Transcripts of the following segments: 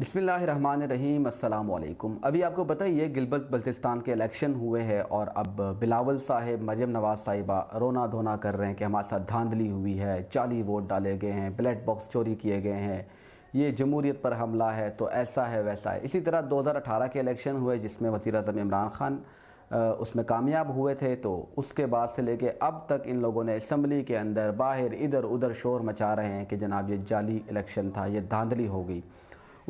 बसमीम अल्लाम अभी आपको पता ही है गिलबत बल्तिस्तान के इलेक्शन हुए हैं और अब बिलावल साहेब मरियम नवाज़ साहिबा रोना धोना कर रहे हैं कि हमारे साथ धांधली हुई है चाली वोट डाले गए हैं बैलेट बॉक्स चोरी किए गए हैं ये जमूरीत पर हमला है तो ऐसा है वैसा है इसी तरह अठारह के इलेक्शन हुए जिसमें वज़ी अजम इमरान खान उसमें कामयाब हुए थे तो उसके बाद से लेके अब तक इन लोगों ने इसम्बली के अंदर बाहर इधर उधर शोर मचा रहे हैं कि जनाब ये जाली इलेक्शन था ये धांधली हो गई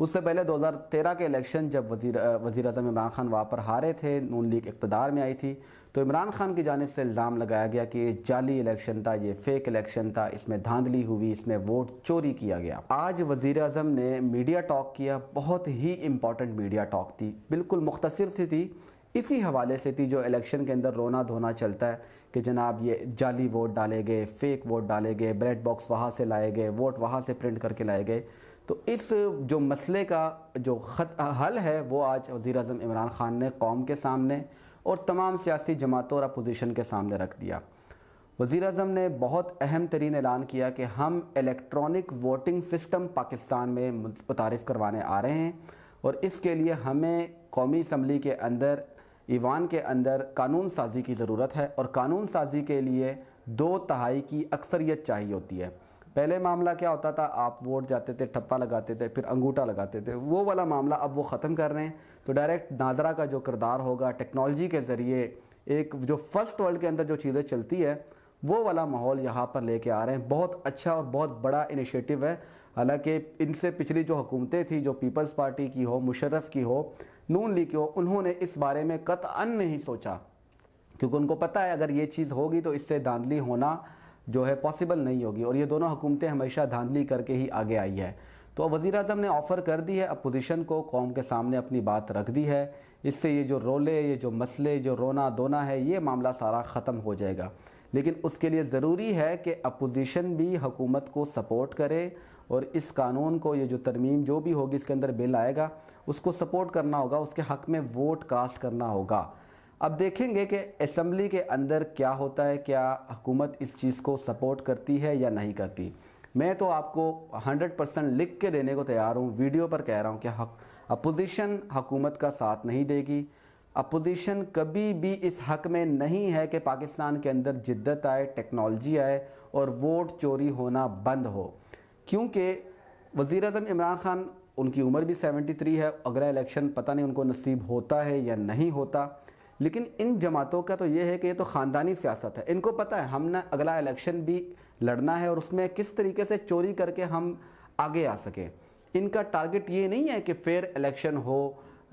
उससे पहले 2013 के इलेक्शन जब वजीर वज़ी अजम इमरान खान वहाँ पर हारे थे नून लीग इकतदार में आई थी तो इमरान खान की जानब से इल्ज़ाम लगाया गया कि ये जाली इलेक्शन था ये फेक इलेक्शन था इसमें धांधली हुई इसमें वोट चोरी किया गया आज वजीर अजम ने मीडिया टॉक किया बहुत ही इम्पॉर्टेंट मीडिया टॉक थी बिल्कुल मुख्तर थी, थी इसी हवाले से थी जो इलेक्शन के अंदर रोना धोना चलता है कि जनाब ये जाली वोट डाले गए फेक वोट डाले गए ब्रेड बॉक्स वहाँ से लाए गए वोट वहाँ से प्रिंट करके लाए गए तो इस जो मसले का जो खत हल है वो आज वज़ी अजम इमरान ख़ान ने कौम के सामने और तमाम सियासी जमातों और अपोजिशन के सामने रख दिया वज़ी अजम ने बहुत अहम तरीन ऐलान किया कि हम इलेक्ट्रॉनिक वोटिंग सिस्टम पाकिस्तान में मुतारफ़ करवाने आ रहे हैं और इसके लिए हमें कौमी इसम्बली के अंदर ईवान के अंदर कानून साजी की ज़रूरत है और कानून साजी के लिए दो तहाई की अक्सरियत चाहिए होती है पहले मामला क्या होता था आप वोट जाते थे ठप्पा लगाते थे फिर अंगूठा लगाते थे वो वाला मामला अब वो ख़त्म कर रहे हैं तो डायरेक्ट नादरा का जो किरदार होगा टेक्नोलॉजी के ज़रिए एक जो फर्स्ट वर्ल्ड के अंदर जो चीज़ें चलती है वो वाला माहौल यहाँ पर लेके आ रहे हैं बहुत अच्छा और बहुत बड़ा इनिशिएटिव है हालांकि इनसे पिछली जो हुकूमतें थी जो पीपल्स पार्टी की हो मुशर्रफ की हो नून लीग की हो उन्होंने इस बारे में अन नहीं सोचा क्योंकि उनको पता है अगर ये चीज़ होगी तो इससे धांधली होना जो है पॉसिबल नहीं होगी और ये दोनों हुकूमतें हमेशा धांधली करके ही आगे आई है तो वज़ी अजम ने ऑफ़र कर दी है अपोजिशन को कौम के सामने अपनी बात रख दी है इससे ये जो रोले ये जो मसले जो रोना दोना है ये मामला सारा ख़त्म हो जाएगा लेकिन उसके लिए ज़रूरी है कि अपोजिशन भी हुकूमत को सपोर्ट करे और इस कानून को ये जो तरमीम जो भी होगी इसके अंदर बिल आएगा उसको सपोर्ट करना होगा उसके हक में वोट कास्ट करना होगा अब देखेंगे कि असम्बली के अंदर क्या होता है क्या हुकूमत इस चीज़ को सपोर्ट करती है या नहीं करती मैं तो आपको 100 परसेंट लिख के देने को तैयार हूँ वीडियो पर कह रहा हूँ कि अपोजिशन हकूमत का साथ नहीं देगी अपोजिशन कभी भी इस हक में नहीं है कि पाकिस्तान के अंदर जिद्दत आए टेक्नोलॉजी आए और वोट चोरी होना बंद हो क्योंकि वज़ी अजम इमरान ख़ान उनकी उम्र भी 73 है अगला इलेक्शन पता नहीं उनको नसीब होता है या नहीं होता लेकिन इन जमातों का तो ये है कि ये तो ख़ानदानी सियासत है इनको पता है हमने अगला इलेक्शन भी लड़ना है और उसमें किस तरीके से चोरी करके हम आगे आ सकें इनका टारगेट ये नहीं है कि फेयर इलेक्शन हो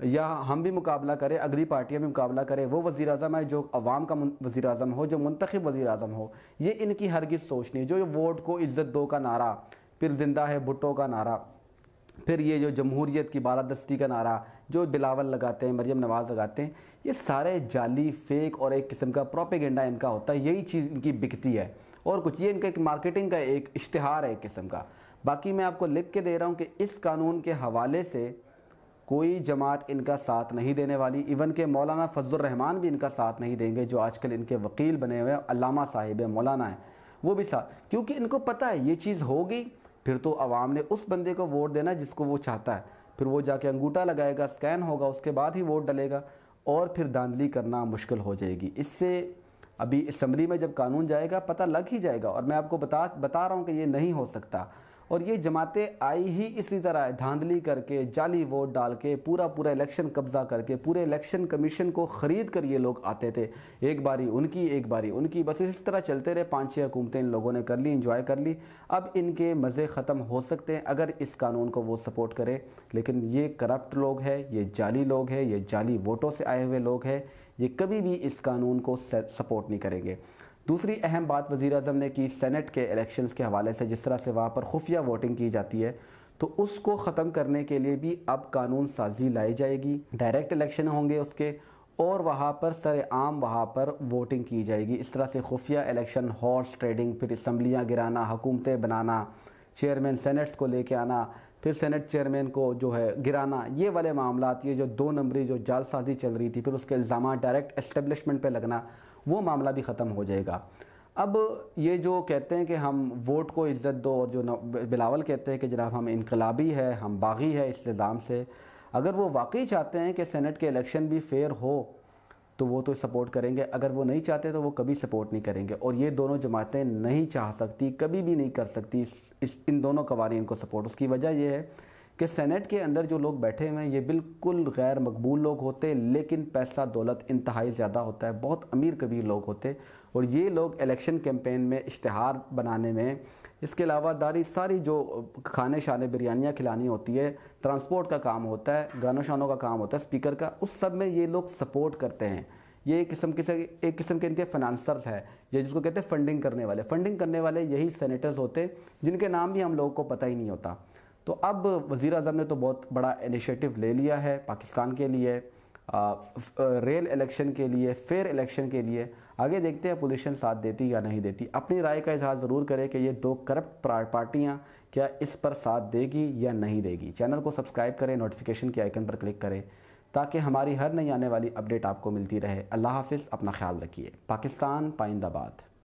या हम भी मुकाबला करें अगली पार्टियाँ भी मुकाबला करें वो वज़ी अजम है जो अवाम का वज़ी अजम हो जो मंतखब वज़ी अजम हो ये इनकी हरगिज सोच नहीं है जो वोट को इज़्ज़त दो का नारा फिर जिंदा है भुट्टो का नारा फिर ये जो जमहूरीत की बालादस्ती का नारा जो बिलावल लगाते हैं मरियम नवाज़ लगाते हैं ये सारे जाली फेक और एक किस्म का प्रोपेगेंडा इनका होता है यही चीज़ इनकी बिकती है और कुछ ये इनका एक मार्केटिंग का एक इश्तहार है एक किस्म का बाकी मैं आपको लिख के दे रहा हूँ कि इस कानून के हवाले से कोई जमात इनका साथ नहीं देने वाली इवन के मौलाना फजलरहमान भी इनका साथ नहीं देंगे जो आजकल इनके वकील बने हुए हैं अलामा साहिब मौलाना हैं वो भी साथ क्योंकि इनको पता है ये चीज़ होगी फिर तो आवाम ने उस बंदे को वोट देना जिसको वो चाहता है फिर वो जाके अंगूठा लगाएगा स्कैन होगा उसके बाद ही वोट डलेगा और फिर धांधली करना मुश्किल हो जाएगी इससे अभी इसम्बली में जब कानून जाएगा पता लग ही जाएगा और मैं आपको बता बता रहा हूँ कि ये नहीं हो सकता और ये जमातें आई ही इसी तरह धांधली करके जाली वोट डाल के पूरा पूरा इलेक्शन कब्जा करके पूरे इलेक्शन कमीशन को ख़रीद कर ये लोग आते थे एक बारी उनकी एक बारी उनकी बस इस तरह चलते रहे पाँच छह हुकूमतें इन लोगों ने कर ली इंजॉय कर ली अब इनके मज़े ख़त्म हो सकते हैं अगर इस कानून को वो सपोर्ट करें लेकिन ये करप्ट लोग हैं ये जाली लोग हैं ये जाली वोटों से आए हुए लोग हैं ये कभी भी इस कानून को सपोर्ट नहीं करेंगे दूसरी अहम बात वज़ी अजम ने की सेनेट के एलेक्शन के हवाले से जिस तरह से वहाँ पर खुफिया वोटिंग की जाती है तो उसको ख़त्म करने के लिए भी अब कानून साजी लाई जाएगी डायरेक्ट इलेक्शन होंगे उसके और वहाँ पर सरेआम वहाँ पर वोटिंग की जाएगी इस तरह से खुफिया इलेक्शन हॉर्स ट्रेडिंग फिर इसम्बलियाँ गिराना हुकूमतें बनाना चेयरमैन सेनेट्स को लेके आना फिर सेनेट चेयरमैन को जो है गिराना ये वाले मामला ये जो दो नंबरी जो जालसाजी चल रही थी फिर उसके इल्ज़ाम डायरेक्ट इस्टेब्लिशमेंट पर लगना वो मामला भी ख़त्म हो जाएगा अब ये जो कहते हैं कि हम वोट को इज़्ज़त दो और जो बिलावल कहते हैं कि जनाब हम इनकलाबी है हम बागी है इस निज़ाम से अगर वो वाकई चाहते हैं कि सेनेट के इलेक्शन भी फेयर हो तो वो तो सपोर्ट करेंगे अगर वो नहीं चाहते तो वो कभी सपोर्ट नहीं करेंगे और ये दोनों जमातें नहीं चाह सकती कभी भी नहीं कर सकती इस, इस इन दोनों कवानीन को सपोर्ट उसकी वजह यह है कि सेनेट के अंदर जो लोग बैठे हुए हैं ये बिल्कुल गैर मकबूल लोग होते लेकिन पैसा दौलत इंतहाई ज़्यादा होता है बहुत अमीर कबीर लोग होते और ये लोग इलेक्शन कैंपेन में इश्तहार बनाने में इसके अलावा दारी सारी जो खाने शाने बिरयानियाँ खिलानी होती है ट्रांसपोर्ट का काम होता है गानों शानों का काम होता है स्पीकर का उस सब में ये लोग सपोर्ट करते हैं ये एक किस्म के एक किस्म के इनके फाइनेंसर्स है ये जिसको कहते हैं फंडिंग करने वाले फंडिंग करने वाले यही सेनेटर्स होते जिनके नाम भी हम लोगों को पता ही नहीं होता तो अब वज़ी अजम ने तो बहुत बड़ा इनिशिएटिव ले लिया है पाकिस्तान के लिए आ, रेल इलेक्शन के लिए फेयर इलेक्शन के लिए आगे देखते हैं पोजीशन साथ देती या नहीं देती अपनी राय का इजहार ज़रूर करें कि ये दो करप्ट पार्टियां क्या इस पर साथ देगी या नहीं देगी चैनल को सब्सक्राइब करें नोटिफिकेशन के आइकन पर क्लिक करें ताकि हमारी हर नई आने वाली अपडेट आपको मिलती रहे अल्लाह हाफ़ अपना ख्याल रखिए पाकिस्तान पाइंदाबाद